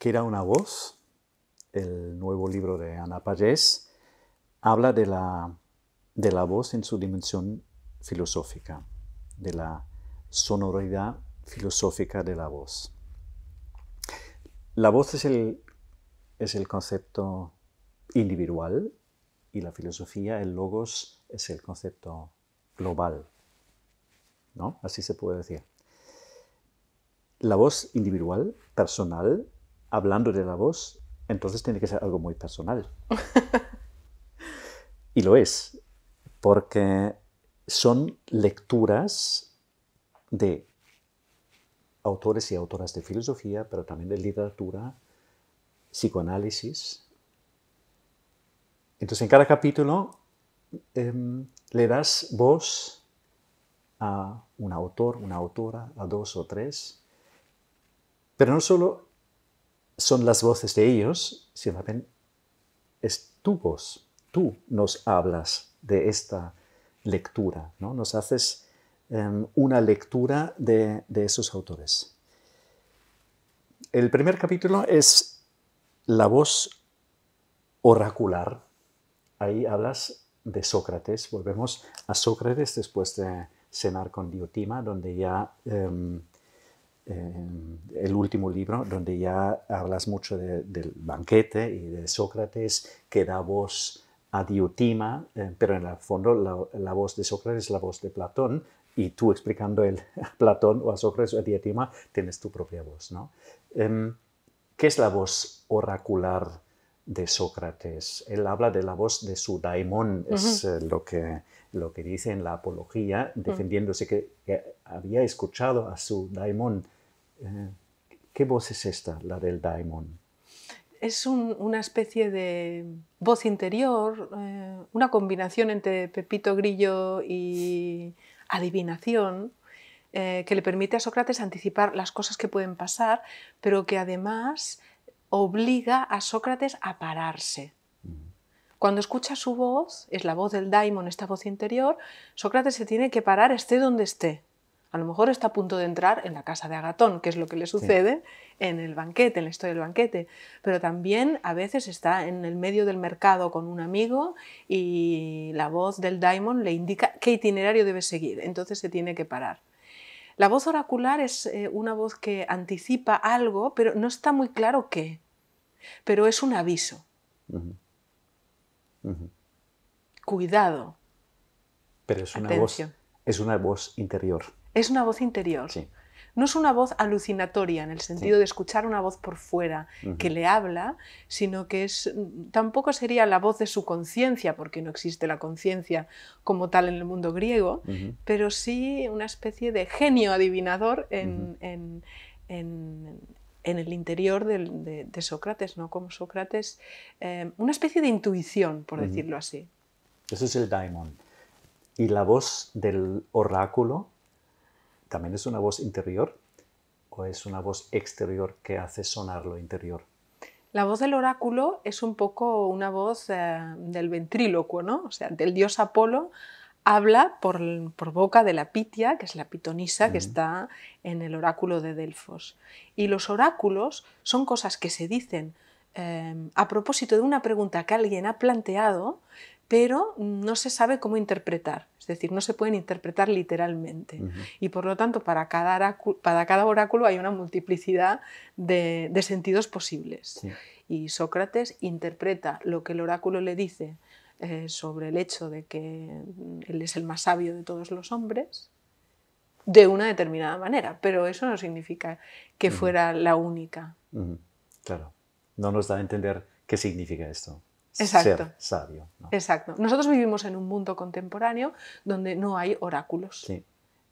que era una voz, el nuevo libro de Ana Pagés, habla de la, de la voz en su dimensión filosófica, de la sonoridad filosófica de la voz. La voz es el, es el concepto individual y la filosofía, el logos, es el concepto global. Así se puede decir. La voz individual, personal, hablando de la voz, entonces tiene que ser algo muy personal. y lo es, porque son lecturas de autores y autoras de filosofía, pero también de literatura, psicoanálisis. Entonces en cada capítulo em, le das voz a un autor, una autora, a dos o tres, pero no solo son las voces de ellos, si es tu voz. Tú nos hablas de esta lectura, ¿no? nos haces em, una lectura de, esos autores. El primer capítulo es la voz oracular. Ahí hablas de Sócrates. Volvemos a Sócrates después de cenar con Diotima, donde ya em, eh, el último libro, donde ya hablas mucho del banquete y de Sócrates que da voz a Diotima, eh, pero en el fondo la, voz de Sócrates es la voz de Platón, y tú explicando el, a Platón o a Sócrates o a Diotima tienes tu propia voz. ¿no? Em, ¿Qué es la voz oracular de Sócrates? Él habla de la voz de su daimón, es eh, lo, que, lo que dice en la apología, mm. defendiéndose que, había escuchado a su daimón ¿Qué voz es esta, la del daimon? Es una especie de voz interior, eh, una combinación entre Pepito Grillo y adivinación, eh, que le permite a Sócrates anticipar las cosas que pueden pasar, pero que además obliga a Sócrates a pararse. Cuando escucha su voz, es la voz del daimon, esta voz interior, Sócrates se tiene que parar esté donde esté a lo mejor está a punto de entrar en la casa de Agatón, que es lo que le sucede en el banquete, en la historia del banquete, pero también a veces está en el medio del mercado con un amigo y la voz del Diamond le indica qué itinerario debe seguir, entonces se tiene que parar. La voz oracular es eh, una voz que anticipa algo, pero no está muy claro qué, pero es un aviso. Cuidado. Pero es una es una voz interior. Es una voz interior. No es una voz alucinatoria en el sentido de escuchar una voz por fuera que le habla, sino que es, mm, tampoco sería la voz de su conciencia, porque no existe la conciencia como tal en el mundo griego, pero sí una especie de genio adivinador en, el interior de, Sócrates, ¿no? Como Sócrates, eh, una especie de intuición, por decirlo así. Ese es el daimon. Y la voz del oráculo ¿También es una voz interior o es una voz exterior que hace sonar lo interior? La voz del oráculo es un poco una voz eh, del ventrílocuo, ¿no? O sea, del dios Apolo habla por, boca de la Pitia, que es la pitonisa que está en el oráculo de Delfos. Y los oráculos son cosas que se dicen eh, a propósito de una pregunta que alguien ha planteado, pero no se sabe cómo interpretar, es decir, no se pueden interpretar literalmente. Y por lo tanto, para cada, oráculo, hay una multiplicidad de, sentidos posibles. Y Sócrates interpreta lo que el oráculo le dice eh, sobre el hecho de que mm, él es el más sabio de todos los hombres de una determinada manera, pero eso no significa que fuera la única. Claro, no nos da a entender qué significa esto. Exacto. ser sabio. Exacto. Nosotros vivimos en un mundo contemporáneo donde no hay oráculos.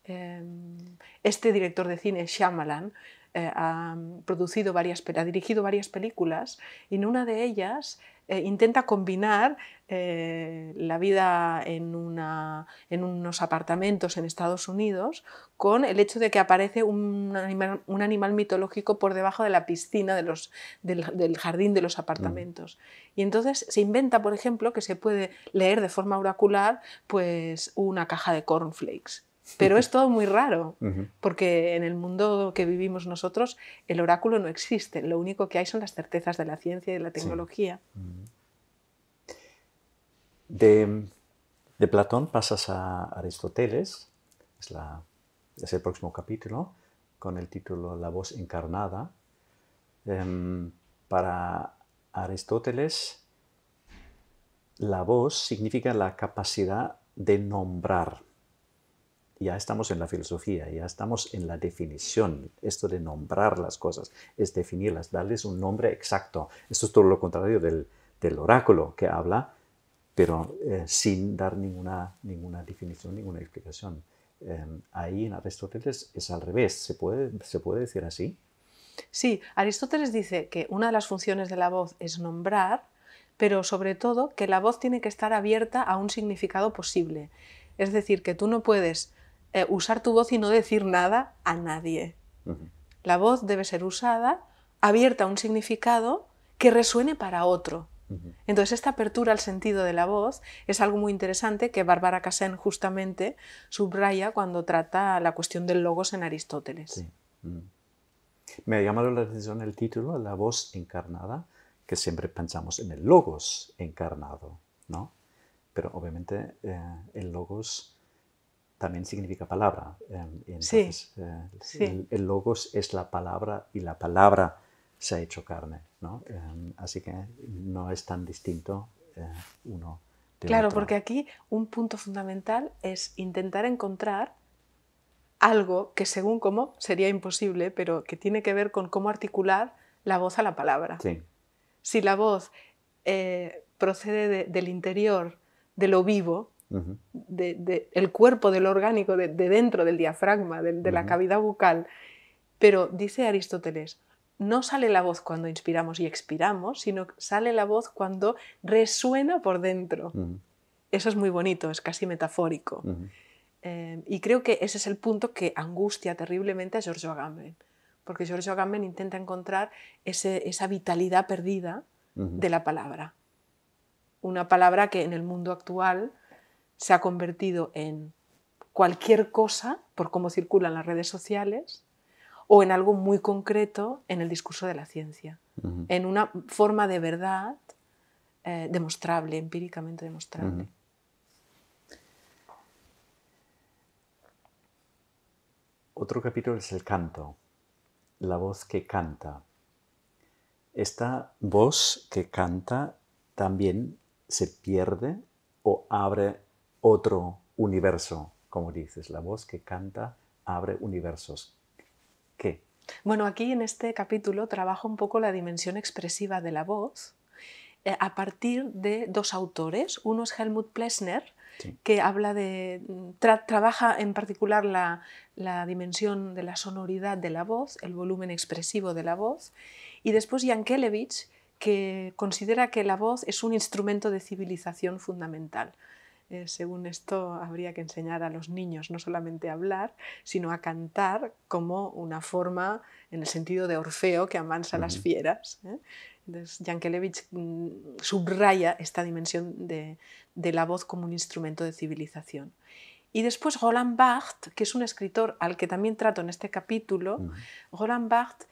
Em, este director de cine, Shyamalan, eh, ha producido varias, dirigido varias películas y en una de ellas eh, intenta combinar eh, la vida en, unos apartamentos en Estados Unidos con el hecho de que aparece un animal, mitológico por debajo de la piscina del, jardín de los mm. apartamentos. Y entonces se inventa, por ejemplo, que se puede leer de forma oracular pues, una caja de cornflakes. Pero es todo muy raro, porque en el mundo que vivimos nosotros el oráculo no existe, lo único que hay son las certezas de la ciencia y de la tecnología. de, Platón pasas a Aristóteles, es, el próximo capítulo, con el título La voz encarnada. Em, para Aristóteles, la voz significa la capacidad de nombrar ya estamos en la filosofía, ya estamos en la definición. Esto de nombrar las cosas es definirlas, darles un nombre exacto. Esto es todo lo contrario del, oráculo que habla, pero eh, sin dar ninguna, ninguna definición, ninguna explicación. Em, ahí en Aristóteles es al revés, ¿Se puede, ¿se puede decir así? Sí, Aristóteles dice que una de las funciones de la voz es nombrar, pero sobre todo que la voz tiene que estar abierta a un significado posible. Es decir, que tú no puedes eh, usar tu voz y no decir nada a nadie. La voz debe ser usada, abierta a un significado que resuene para otro. Entonces, esta apertura al sentido de la voz es algo muy interesante que Bárbara Casen justamente subraya cuando trata la cuestión del logos en Aristóteles. Me ha llamado la atención el título, La voz encarnada, que siempre pensamos en el logos encarnado, ¿no? Pero obviamente eh, el logos también significa palabra. Em, entonces, eh, El, logos es la palabra y la palabra se ha hecho carne. ¿no? Em, así que no es tan distinto eh, uno. Del claro, porque aquí un punto fundamental es intentar encontrar algo que según cómo sería imposible, pero que tiene que ver con cómo articular la voz a la palabra. Si la voz eh, procede del interior, de lo vivo, de, el cuerpo del orgánico, de, dentro del diafragma, de, la cavidad bucal. Pero dice Aristóteles, no sale la voz cuando inspiramos y expiramos, sino sale la voz cuando resuena por dentro. Eso es muy bonito, es casi metafórico. Em, y creo que ese es el punto que angustia terriblemente a Giorgio Agamben, porque Giorgio Agamben intenta encontrar esa vitalidad perdida de la palabra. Una palabra que en el mundo actual se ha convertido en cualquier cosa por cómo circulan las redes sociales o en algo muy concreto en el discurso de la ciencia, en una forma de verdad eh, demostrable, empíricamente demostrable. Otro capítulo es el canto, la voz que canta. Esta voz que canta también se pierde o abre otro universo, como dices, la voz que canta abre universos. ¿Qué? Bueno, aquí en este capítulo trabajo un poco la dimensión expresiva de la voz eh, a partir de dos autores. Uno es Helmut Plesner, que trabaja en particular la, dimensión de la sonoridad de la voz, el volumen expresivo de la voz, y después Jan Kellevich que considera que la voz es un instrumento de civilización fundamental. Eh, según esto, habría que enseñar a los niños no solamente a hablar, sino a cantar como una forma, en el sentido de Orfeo, que amansa las fieras. ¿eh? Entonces, mm, subraya esta dimensión de, la voz como un instrumento de civilización. Y después Roland Barthes, que es un escritor al que también trato en este capítulo, Roland Barthes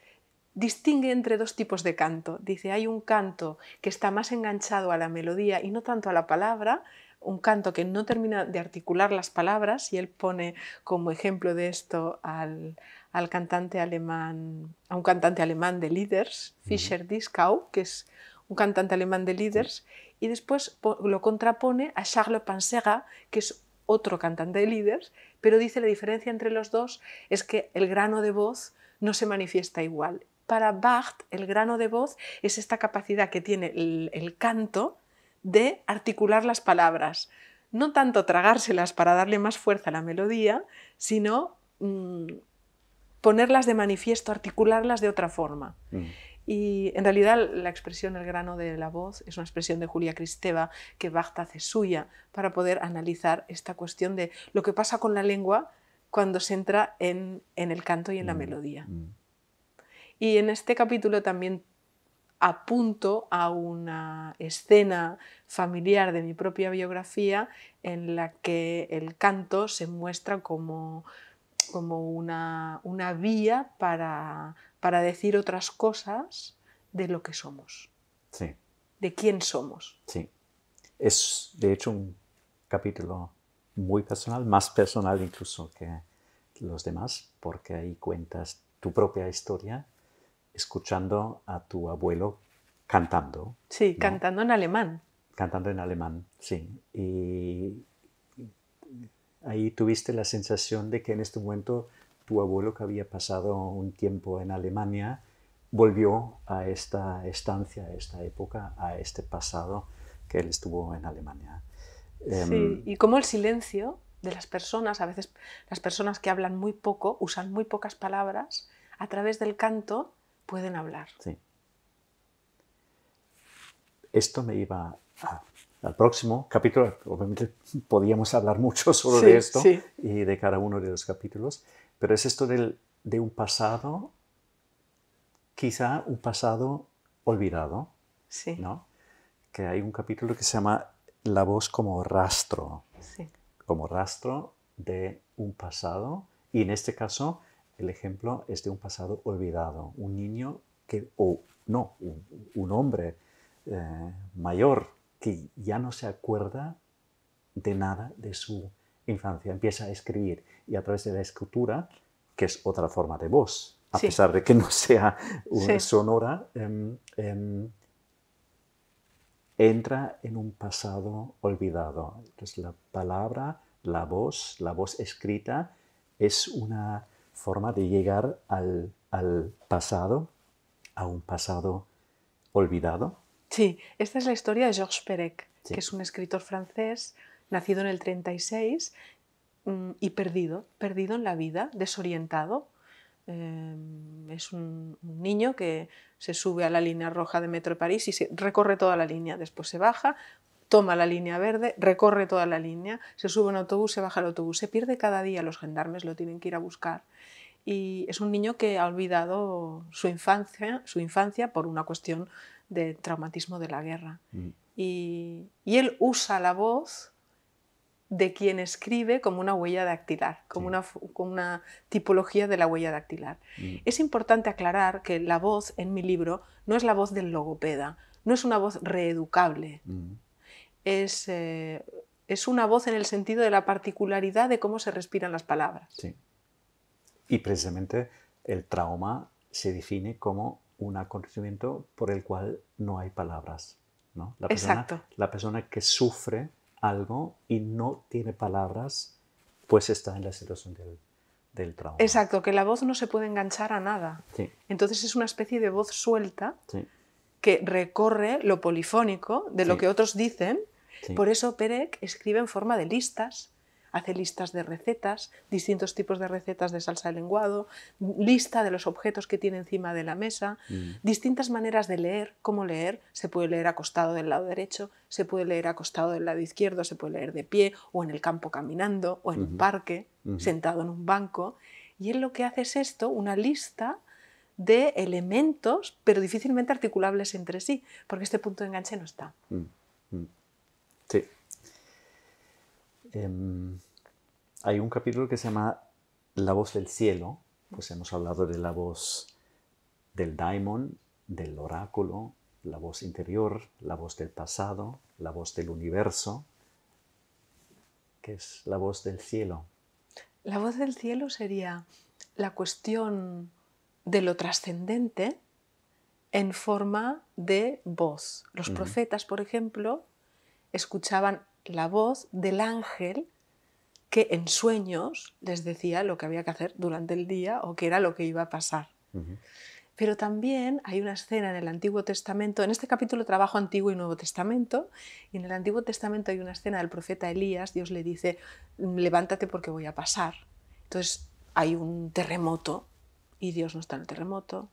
distingue entre dos tipos de canto. Dice, hay un canto que está más enganchado a la melodía y no tanto a la palabra, un canto que no termina de articular las palabras, y él pone como ejemplo de esto al, cantante alemán, a un cantante alemán de Lieders, Fischer Dieskau, que es un cantante alemán de Lieders, y después lo contrapone a Charles Pansera, que es otro cantante de Lieders, pero dice la diferencia entre los dos es que el grano de voz no se manifiesta igual para Bach el grano de voz es esta capacidad que tiene el, canto de articular las palabras. No tanto tragárselas para darle más fuerza a la melodía, sino mm, ponerlas de manifiesto, articularlas de otra forma. Mm. Y en realidad la expresión el grano de la voz es una expresión de Julia Cristeva que Bach hace suya para poder analizar esta cuestión de lo que pasa con la lengua cuando se entra en, el canto y en la mm. melodía. Y en este capítulo también apunto a una escena familiar de mi propia biografía en la que el canto se muestra como, como una, vía para, para decir otras cosas de lo que somos. Sí. De quién somos. Sí. Es, de hecho, un capítulo muy personal, más personal incluso que los demás, porque ahí cuentas tu propia historia escuchando a tu abuelo cantando. Sí, cantando en alemán. Cantando en alemán, sí. Y ahí tuviste la sensación de que en este momento tu abuelo, que había pasado un tiempo en Alemania, volvió a esta estancia, a esta época, a este pasado que él estuvo en Alemania. Em, sí, y como el silencio de las personas, a veces las personas que hablan muy poco, usan muy pocas palabras, a través del canto Pueden hablar. Esto me iba al próximo capítulo. Obviamente podíamos hablar mucho solo de esto y de cada uno de los capítulos, pero es esto del, de un pasado, quizá un pasado olvidado, ¿no? Que hay un capítulo que se llama La voz como rastro, como rastro de un pasado y en este caso el ejemplo es de un pasado olvidado, un niño que, o no, un, hombre eh, mayor que ya no se acuerda de nada de su infancia, empieza a escribir y a través de la escritura, que es otra forma de voz, a pesar de que no sea una sonora, em, em, entra en un pasado olvidado. Entonces la palabra, la voz, la voz escrita es una forma de llegar al, pasado, a un pasado olvidado. Sí, esta es la historia de Georges Perec, que es un escritor francés nacido en el 36 mm, y perdido, perdido en la vida, desorientado. Em, es un, niño que se sube a la línea roja de Metro de París y se recorre toda la línea, después se baja, toma la línea verde, recorre toda la línea, se sube en autobús, se baja el autobús, se pierde cada día, los gendarmes lo tienen que ir a buscar y es un niño que ha olvidado su infancia, su infancia por una cuestión de traumatismo de la guerra. Mm. Y, él usa la voz de quien escribe como una huella dactilar, como, una, tipología de la huella dactilar. Mm. Es importante aclarar que la voz en mi libro no es la voz del logopeda, no es una voz reeducable, mm. es, eh, es, una voz en el sentido de la particularidad de cómo se respiran las palabras. Sí. Y precisamente el trauma se define como un acontecimiento por el cual no hay palabras. ¿no? La, persona, Exacto. la persona que sufre algo y no tiene palabras, pues está en la situación del, trauma. Exacto, que la voz no se puede enganchar a nada. Sí. Entonces es una especie de voz suelta que recorre lo polifónico de lo que otros dicen. Por eso Perec escribe en forma de listas hace listas de recetas, distintos tipos de recetas de salsa de lenguado, lista de los objetos que tiene encima de la mesa, mm. distintas maneras de leer, cómo leer, se puede leer acostado del lado derecho, se puede leer acostado del lado izquierdo, se puede leer de pie o en el campo caminando o en un parque, sentado en un banco. Y él lo que hace es esto, una lista de elementos, pero difícilmente articulables entre sí, porque este punto de enganche no está. Mm, mm. Em, hay un capítulo que se llama La voz del cielo, pues hemos hablado de la voz del daimon, del oráculo, la voz interior, la voz del pasado, la voz del universo, que es la voz del cielo. La voz del cielo sería la cuestión de lo trascendente en forma de voz. Los profetas, por ejemplo, escuchaban la voz del ángel que en sueños les decía lo que había que hacer durante el día o qué era lo que iba a pasar. Pero también hay una escena en el Antiguo Testamento, en este capítulo trabajo Antiguo y Nuevo Testamento, y en el Antiguo Testamento hay una escena del profeta Elías, Dios le dice, levántate porque voy a pasar. Entonces hay un terremoto y Dios no está en el terremoto,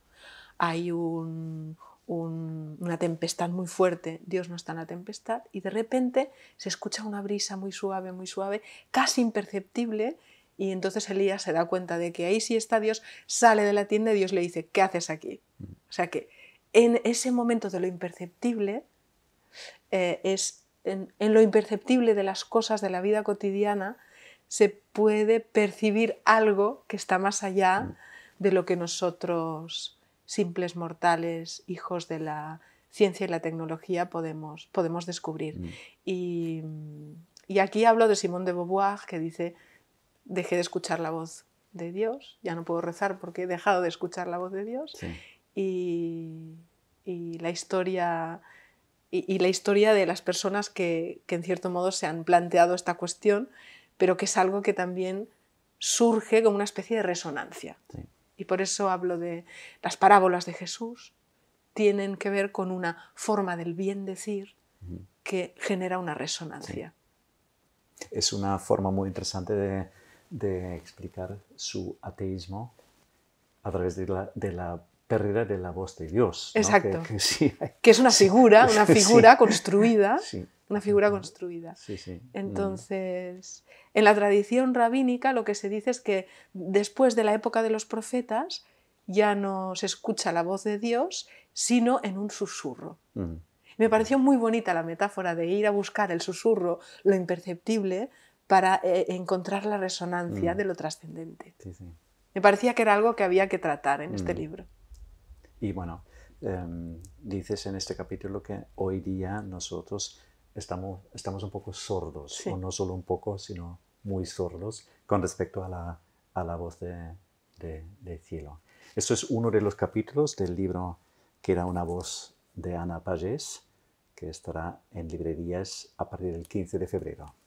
hay un, una tempestad muy fuerte, Dios no está en la tempestad, y de repente se escucha una brisa muy suave, muy suave, casi imperceptible, y entonces Elías se da cuenta de que ahí sí está Dios, sale de la tienda y Dios le dice, ¿qué haces aquí? O sea que en ese momento de lo imperceptible, eh, es en lo imperceptible de las cosas de la vida cotidiana, se puede percibir algo que está más allá de lo que nosotros simples mortales, hijos de la ciencia y la tecnología, podemos, podemos descubrir. Mm. Y, aquí hablo de Simone de Beauvoir, que dice, dejé de escuchar la voz de Dios, ya no puedo rezar porque he dejado de escuchar la voz de Dios. Y, la historia... Y, la historia de las personas que, que en cierto modo se han planteado esta cuestión, pero que es algo que también surge como una especie de resonancia y por eso hablo de las parábolas de Jesús, tienen que ver con una forma del bien decir que genera una resonancia. Es una forma muy interesante de, explicar su ateísmo a través de la, pérdida de la voz de Dios. Exacto. Que, es una figura, una figura construida una figura construida. Entonces, en la tradición rabínica lo que se dice es que después de la época de los profetas ya no se escucha la voz de Dios, sino en un susurro. Me pareció muy bonita la metáfora de ir a buscar el susurro, lo imperceptible, para eh, encontrar la resonancia de lo trascendente. Me parecía que era algo que había que tratar en este libro. Y bueno, em, dices en este capítulo que hoy día nosotros estamos, estamos un poco sordos, o no solo un poco, sino muy sordos con respecto a la, a la voz de, cielo. Esto es uno de los capítulos del libro que era una voz de Ana Pagés, que estará en librerías a partir del 15 de febrero.